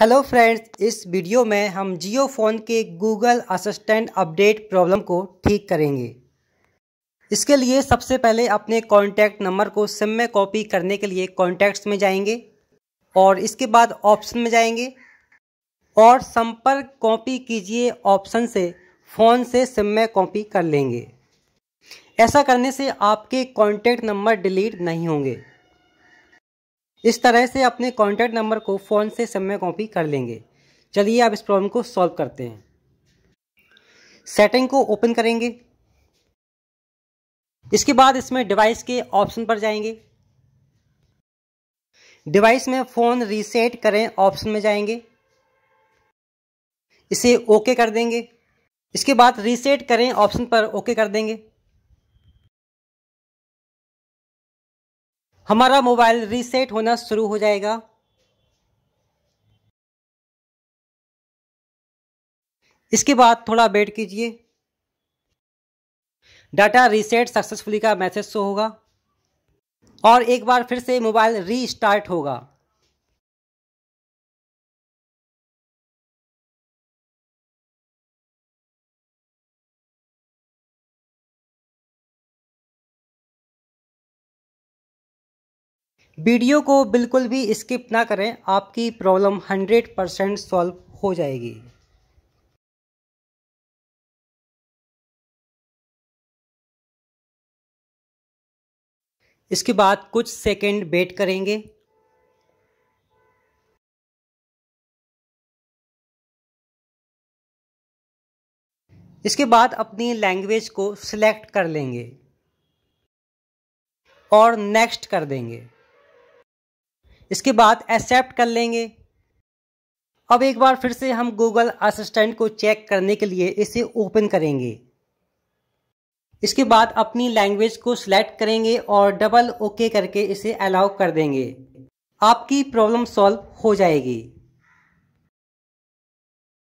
hello friends इस video में हम जियो फ़ोन के गूगल असिस्टेंट अपडेट प्रॉब्लम को ठीक करेंगे इसके लिए सबसे पहले अपने कॉन्टैक्ट नंबर को सिम में कॉपी करने के लिए कॉन्टैक्ट्स में जाएंगे और इसके बाद ऑप्शन में जाएंगे और संपर्क कॉपी कीजिए ऑप्शन से फ़ोन से सिम में कॉपी कर लेंगे ऐसा करने से आपके कॉन्टैक्ट नंबर डिलीट नहीं होंगे इस तरह से अपने कॉन्टैक्ट नंबर को फ़ोन से समय कॉपी कर लेंगे चलिए आप इस प्रॉब्लम को सॉल्व करते हैं सेटिंग को ओपन करेंगे इसके बाद इसमें डिवाइस के ऑप्शन पर जाएंगे डिवाइस में फ़ोन रीसेट करें ऑप्शन में जाएंगे इसे ओके कर देंगे इसके बाद रीसेट करें ऑप्शन पर ओके कर देंगे हमारा मोबाइल रीसेट होना शुरू हो जाएगा इसके बाद थोड़ा वेट कीजिए डाटा रीसेट सक्सेसफुली का मैसेज शो होगा और एक बार फिर से मोबाइल रीस्टार्ट होगा वीडियो को बिल्कुल भी स्किप ना करें आपकी प्रॉब्लम हंड्रेड परसेंट सॉल्व हो जाएगी इसके बाद कुछ सेकंड वेट करेंगे इसके बाद अपनी लैंग्वेज को सिलेक्ट कर लेंगे और नेक्स्ट कर देंगे इसके बाद एक्सेप्ट कर लेंगे अब एक बार फिर से हम गूगल असिस्टेंट को चेक करने के लिए इसे ओपन करेंगे इसके बाद अपनी लैंग्वेज को सिलेक्ट करेंगे और डबल ओके करके इसे अलाउ कर देंगे आपकी प्रॉब्लम सॉल्व हो जाएगी